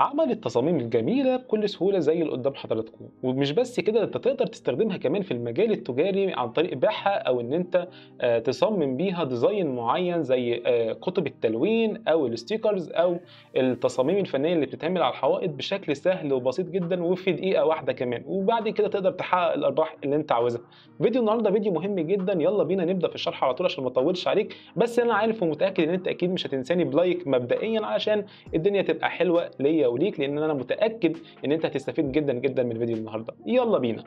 عمل التصاميم الجميله بكل سهوله زي اللي قدام حضراتكم ومش بس كده انت تقدر تستخدمها كمان في المجال التجاري عن طريق بيعها او ان انت آه، تصمم بيها ديزاين معين زي آه، كتب التلوين او الستيكرز او التصاميم الفنيه اللي بتتعمل على الحوائط بشكل سهل وبسيط جدا وفي دقيقه واحده كمان وبعد كده تقدر تحقق الارباح اللي انت عاوزها فيديو النهارده فيديو مهم جدا يلا بينا نبدا في الشرح على طول عشان ما اطولش عليك بس انا عارف ومتاكد ان انت اكيد مش هتنساني بلايك مبدئيا علشان الدنيا تبقى حلوه ليا ليك لان انا متاكد ان انت هتستفيد جدا جدا من فيديو النهارده يلا بينا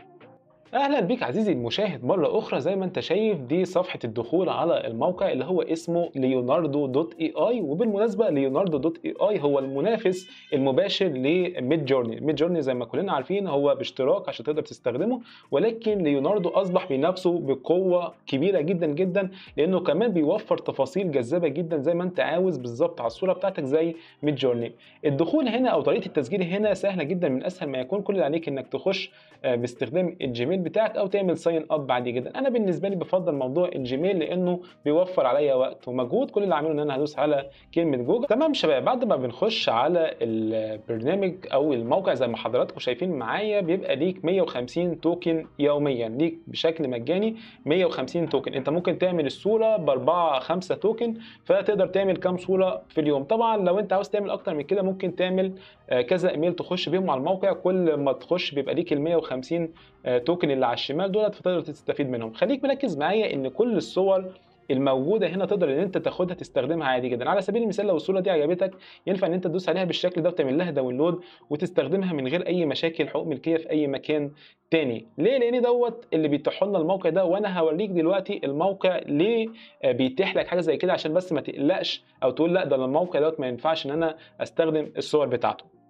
اهلا بيك عزيزي المشاهد مره اخرى زي ما انت شايف دي صفحه الدخول على الموقع اللي هو اسمه ليوناردو دوت اي اي وبالمناسبه ليوناردو دوت اي اي هو المنافس المباشر لميد جورني ميد جورني زي ما كلنا عارفين هو باشتراك عشان تقدر تستخدمه ولكن ليوناردو اصبح بنفسه بقوه كبيره جدا جدا لانه كمان بيوفر تفاصيل جذابه جدا زي ما انت عاوز بالظبط على الصوره بتاعتك زي ميد جورني الدخول هنا او طريقه التسجيل هنا سهله جدا من اسهل ما يكون كل اللي عليك انك تخش آه، باستخدام الجيميل الايميل بتاعك او تعمل ساين اب عادي جدا انا بالنسبه لي بفضل موضوع الجيميل لانه بيوفر عليا وقت ومجهود كل اللي عامله ان انا هدوس على كلمه جوجل تمام شباب بعد ما بنخش على البرنامج او الموقع زي ما حضراتكم شايفين معايا بيبقى ليك 150 توكن يوميا ليك بشكل مجاني 150 توكن انت ممكن تعمل الصوره ب 4 5 توكن فتقدر تعمل كام صوره في اليوم طبعا لو انت عاوز تعمل اكتر من كده ممكن تعمل آه، كذا ايميل تخش بيهم على الموقع كل ما تخش بيبقى ليك ال 150 آه، توكن الاماكن اللي على الشمال دولت فتقدر تستفيد منهم خليك مركز معايا ان كل الصور الموجوده هنا تقدر ان انت تاخدها تستخدمها عادي جدا على سبيل المثال لو الصوره دي عجبتك ينفع ان انت تدوس عليها بالشكل ده وتعمل لها داونلود وتستخدمها من غير اي مشاكل حقوق ملكيه في اي مكان تاني ليه لان دوت اللي بيتيح لنا الموقع ده وانا هوريك دلوقتي الموقع ليه بيتيح لك حاجه زي كده عشان بس ما تقلقش او تقول لا ده الموقع دوت ما ينفعش ان انا استخدم الصور بتاعته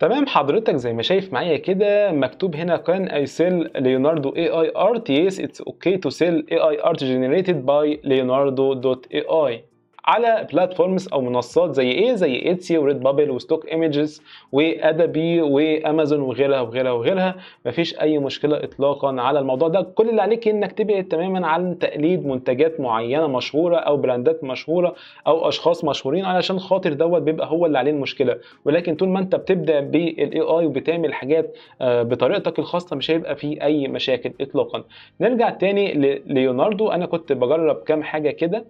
تمام حضرتك زي ما شايف معايا كده مكتوب هنا كان اي سيل ليوناردو اي اي ارت يس اتس اوكي تو سيل اي اي ارت جنريتد باي ليوناردو دوت اي اي على بلاتفورمز او منصات زي ايه زي ايتسي وريد بابل وستوك ايمجز وادبي وامازون وغيرها وغيرها وغيرها مفيش اي مشكله اطلاقا على الموضوع ده كل اللي عليك انك تبعد تماما عن تقليد منتجات معينه مشهوره او براندات مشهوره او اشخاص مشهورين علشان خاطر دوت بيبقى هو اللي عليه المشكله ولكن طول ما انت بتبدا بالاي اي وبتعمل حاجات آه، بطريقتك الخاصه مش هيبقى في اي مشاكل اطلاقا نرجع تاني لليوناردو انا كنت بجرب كام حاجه كده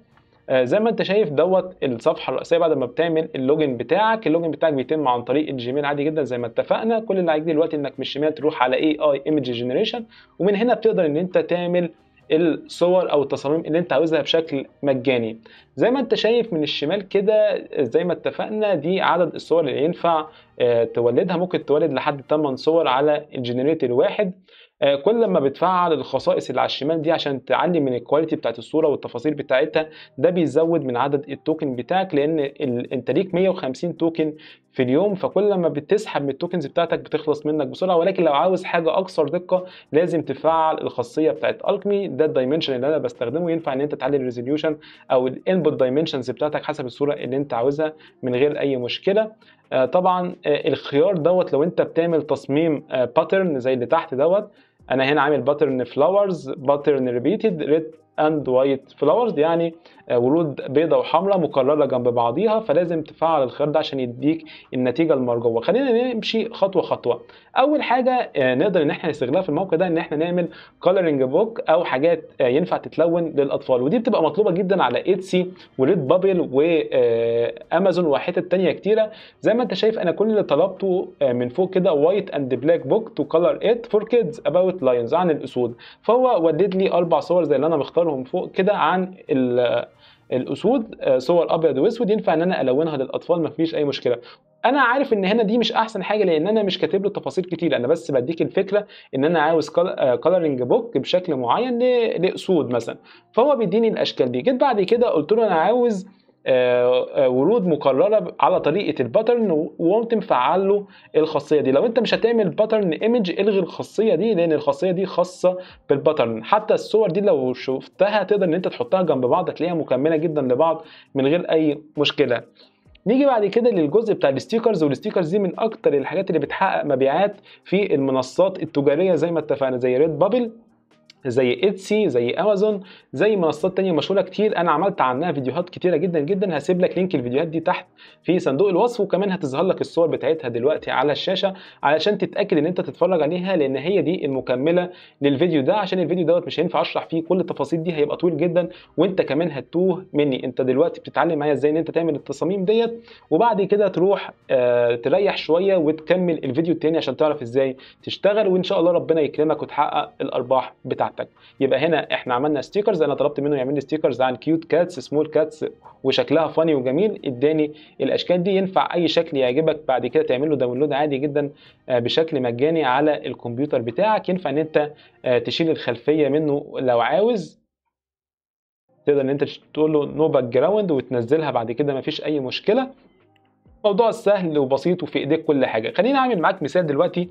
آه، زي ما انت شايف دوت الصفحه الرئيسيه بعد ما بتعمل اللوجن بتاعك اللوجن بتاعك بيتم عن طريق الجيميل عادي جدا زي ما اتفقنا كل اللي عليك دلوقتي انك من الشمال تروح على اي اي ايمج جنريشن ومن هنا بتقدر ان انت تعمل الصور او التصاميم اللي انت عاوزها بشكل مجاني زي ما انت شايف من الشمال كده زي ما اتفقنا دي عدد الصور اللي ينفع آه، تولدها ممكن تولد لحد 8 صور على الجنريتور الواحد آه، كل ما بتفعل الخصائص اللي على الشمال دي عشان تعلي من الكواليتي بتاعت الصوره والتفاصيل بتاعتها ده بيزود من عدد التوكن بتاعك لان انت ليك 150 توكن في اليوم فكل ما بتسحب من التوكنز بتاعتك بتخلص منك بسرعه ولكن لو عاوز حاجه اكثر دقه لازم تفعل الخاصيه بتاعت الكمي ده الدايمنشن اللي انا بستخدمه ينفع ان انت تعلي الريزوليوشن او الانبوت دايمنشنز بتاعتك حسب الصوره اللي انت عاوزها من غير اي مشكله آه، طبعا آه، الخيار دوت لو انت بتعمل تصميم باترن زي اللي تحت دوت انا هنا عامل باترن فلاورز باترن ريبيتد ريد اند وايت فلاورز يعني آه، ورود بيضة وحمراء مكررة جنب بعضيها فلازم تفعل الخيار ده عشان يديك النتيجة المرجوة خلينا نمشي خطوة خطوة اول حاجة آه، نقدر ان احنا نستغلها في الموقع ده ان احنا نعمل كولرنج بوك او حاجات آه، ينفع تتلون للاطفال ودي بتبقى مطلوبة جدا على ايتسي وريد بابل وامازون وحتت تانية كتيرة زي ما انت شايف انا كل اللي طلبته من فوق كده وايت اند بلاك بوك تو كولر ات فور كيدز اباوت لاينز عن الاسود فهو ودد لي اربع صور زي اللي انا مختار اصورهم فوق كده عن الاسود آه، صور ابيض واسود ينفع ان انا الونها للاطفال مفيش اي مشكله انا عارف ان هنا دي مش احسن حاجه لان انا مش كاتب له تفاصيل كتير انا بس بديك الفكره ان انا عاوز كلرنج بوك آه، بشكل معين لاسود مثلا فهو بيديني الاشكال دي جيت بعد كده قلت له انا عاوز آه، آه، ورود مكرره على طريقه الباترن وقمت مفعل له الخاصيه دي لو انت مش هتعمل باترن ايمج الغي الخاصيه دي لان الخاصيه دي خاصه بالباترن حتى الصور دي لو شفتها تقدر ان انت تحطها جنب بعض هتلاقيها مكمله جدا لبعض من غير اي مشكله نيجي بعد كده للجزء بتاع الستيكرز والستيكرز دي من اكتر الحاجات اللي بتحقق مبيعات في المنصات التجاريه زي ما اتفقنا زي ريد بابل زي ايتسي زي امازون زي منصات تانية مشهوره كتير انا عملت عنها فيديوهات كتيره جدا جدا هسيب لك لينك الفيديوهات دي تحت في صندوق الوصف وكمان هتظهر لك الصور بتاعتها دلوقتي على الشاشه علشان تتاكد ان انت تتفرج عليها لان هي دي المكمله للفيديو ده عشان الفيديو دوت مش هينفع اشرح فيه كل التفاصيل دي هيبقى طويل جدا وانت كمان هتوه مني انت دلوقتي بتتعلم معايا ازاي ان انت تعمل التصاميم ديت وبعد كده تروح آه تريح شويه وتكمل الفيديو التاني عشان تعرف ازاي تشتغل وان شاء الله ربنا يكرمك وتحقق الارباح بتاعتك بتاعتك يبقى هنا احنا عملنا ستيكرز انا طلبت منه يعمل لي ستيكرز عن كيوت كاتس سمول كاتس وشكلها فاني وجميل اداني الاشكال دي ينفع اي شكل يعجبك بعد كده تعمل له داونلود عادي جدا آه، بشكل مجاني على الكمبيوتر بتاعك ينفع ان انت آه، تشيل الخلفيه منه لو عاوز تقدر ان انت تقول له نو باك جراوند وتنزلها بعد كده مفيش اي مشكله الموضوع سهل وبسيط وفي ايديك كل حاجه خليني اعمل معاك مثال دلوقتي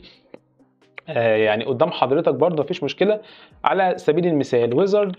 آه، يعني قدام حضرتك برضه مفيش مشكله على سبيل المثال ويزرد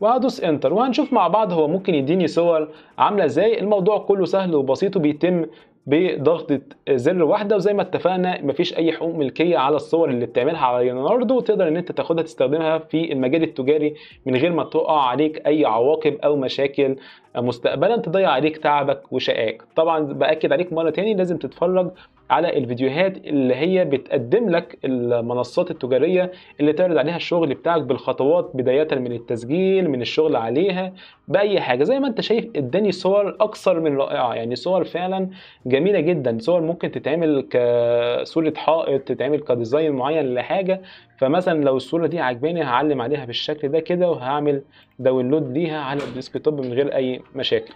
وهدوس انتر وهنشوف مع بعض هو ممكن يديني صور عامله ازاي الموضوع كله سهل وبسيط وبيتم بضغطة زر واحدة وزي ما اتفقنا مفيش أي حقوق ملكية على الصور اللي بتعملها على ليوناردو تقدر إن أنت تاخدها تستخدمها في المجال التجاري من غير ما تقع عليك أي عواقب أو مشاكل مستقبلا تضيع عليك تعبك وشقاك طبعا بأكد عليك مرة تاني لازم تتفرج على الفيديوهات اللي هي بتقدم لك المنصات التجاريه اللي تعرض عليها الشغل بتاعك بالخطوات بدايه من التسجيل من الشغل عليها باي حاجه زي ما انت شايف اداني صور اكثر من رائعه يعني صور فعلا جميله جدا صور ممكن تتعمل كصوره حائط تتعمل كديزاين معين لحاجه فمثلا لو الصوره دي عجباني هعلم عليها بالشكل ده كده وهعمل داونلود ليها على الديسك توب من غير اي مشاكل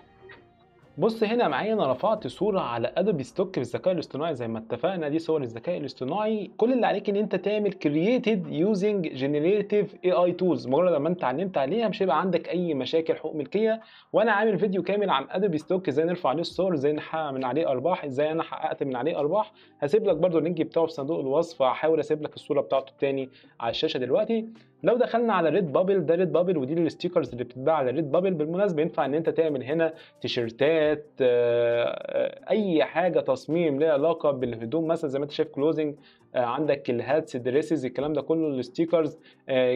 بص هنا معايا انا رفعت صوره على ادوبي ستوك بالذكاء الاصطناعي زي ما اتفقنا دي صور الذكاء الاصطناعي كل اللي عليك ان انت تعمل كرييتد يوزنج جينيريتيف اي اي تولز مجرد ما انت علمت عليها مش هيبقى عندك اي مشاكل حقوق ملكيه وانا عامل فيديو كامل عن ادوبي ستوك ازاي نرفع عليه الصور ازاي نحقق من عليه ارباح ازاي انا حققت من عليه ارباح هسيب لك برده اللينك بتاعه في صندوق الوصف هحاول اسيب لك الصوره بتاعته تاني على الشاشه دلوقتي لو دخلنا على ريد بابل ده ريد بابل ودي الستيكرز اللي بتتباع على ريد بابل بالمناسبه ينفع ان انت تعمل هنا تيشرتات آه، آه، اي حاجه تصميم ليها علاقه بالهدوم مثلا زي ما انت شايف كلوزنج آه، عندك الهاتس دريسز الكلام ده كله الستيكرز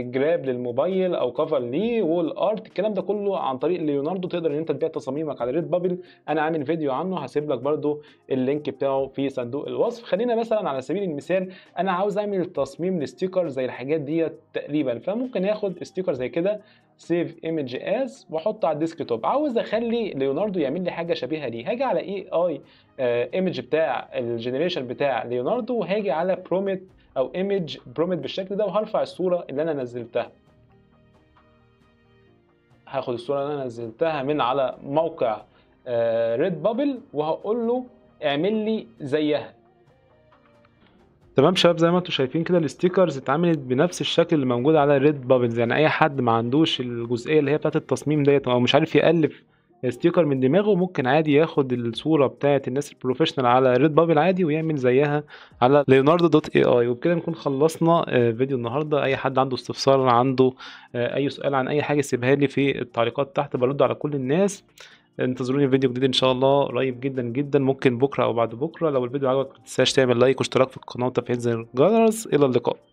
جراب للموبايل او كفر ليه وول ارت الكلام ده كله عن طريق ليوناردو تقدر ان انت تبيع تصاميمك على ريد بابل انا عامل فيديو عنه هسيب لك برده اللينك بتاعه في صندوق الوصف خلينا مثلا على سبيل المثال انا عاوز اعمل تصميم لستيكر زي الحاجات ديت تقريبا المستقبل فممكن اخد ستيكر زي كده سيف ايمج از واحطه على الديسك توب عاوز اخلي ليوناردو يعمل لي حاجه شبيهه ليه هاجي على اي اي ايمج آه، بتاع الجنريشن بتاع ليوناردو وهاجي على بروميت او ايمج بروميت بالشكل ده وهرفع الصوره اللي انا نزلتها هاخد الصوره اللي انا نزلتها من على موقع ريد آه، بابل وهقول له اعمل لي زيها تمام شباب زي ما انتم شايفين كده الاستيكرز اتعملت بنفس الشكل اللي موجود على ريد بابلز يعني اي حد ما عندوش الجزئيه اللي هي بتاعه التصميم ديت او مش عارف يالف ستيكر من دماغه ممكن عادي ياخد الصوره بتاعه الناس البروفيشنال على ريد بابل عادي ويعمل زيها على ليوناردو دوت اي اي وبكده نكون خلصنا آه، فيديو النهارده اي حد عنده استفسار عنده آه، اي سؤال عن اي حاجه سيبها لي في التعليقات تحت برد على كل الناس انتظروني فيديو جديد ان شاء الله قريب جدا جدا ممكن بكره او بعد بكره لو الفيديو عجبك ما تنساش تعمل لايك واشتراك في القناه وتفعيل زر الجرس الى اللقاء